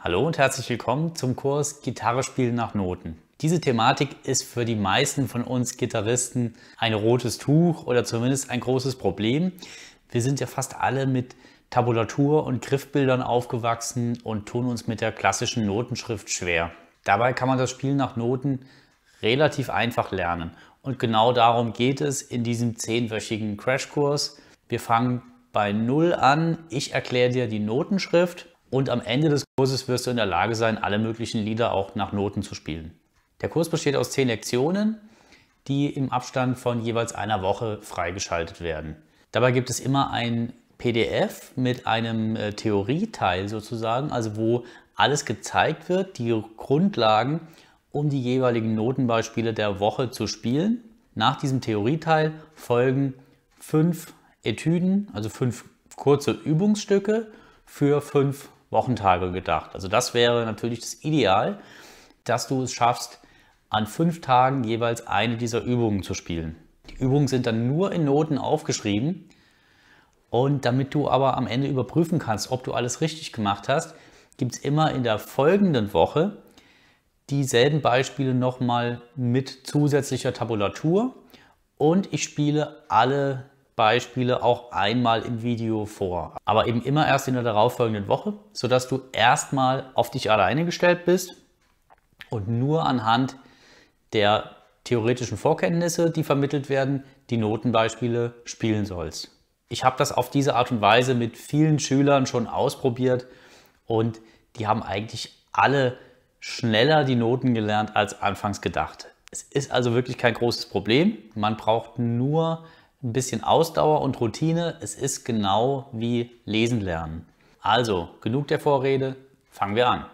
Hallo und herzlich willkommen zum Kurs Gitarre spielen nach Noten. Diese Thematik ist für die meisten von uns Gitarristen ein rotes Tuch oder zumindest ein großes Problem. Wir sind ja fast alle mit Tabulatur und Griffbildern aufgewachsen und tun uns mit der klassischen Notenschrift schwer. Dabei kann man das Spielen nach Noten relativ einfach lernen. Und genau darum geht es in diesem zehnwöchigen Crashkurs. Wir fangen bei Null an. Ich erkläre dir die Notenschrift und am Ende des Kurses wirst du in der Lage sein, alle möglichen Lieder auch nach Noten zu spielen. Der Kurs besteht aus zehn Lektionen, die im Abstand von jeweils einer Woche freigeschaltet werden. Dabei gibt es immer ein PDF mit einem äh, Theorieteil sozusagen, also wo alles gezeigt wird, die Grundlagen, um die jeweiligen Notenbeispiele der Woche zu spielen. Nach diesem Theorieteil folgen fünf Etüden, also fünf kurze Übungsstücke für fünf Wochentage gedacht. Also das wäre natürlich das Ideal, dass du es schaffst, an fünf Tagen jeweils eine dieser Übungen zu spielen. Die Übungen sind dann nur in Noten aufgeschrieben und damit du aber am Ende überprüfen kannst, ob du alles richtig gemacht hast, gibt es immer in der folgenden Woche dieselben Beispiele nochmal mit zusätzlicher Tabulatur und ich spiele alle Beispiele auch einmal im Video vor, aber eben immer erst in der darauffolgenden Woche, sodass du erstmal auf dich alleine gestellt bist und nur anhand der theoretischen Vorkenntnisse, die vermittelt werden, die Notenbeispiele spielen sollst. Ich habe das auf diese Art und Weise mit vielen Schülern schon ausprobiert und die haben eigentlich alle schneller die Noten gelernt als anfangs gedacht. Es ist also wirklich kein großes Problem. Man braucht nur ein bisschen Ausdauer und Routine. Es ist genau wie Lesen lernen. Also, genug der Vorrede, fangen wir an.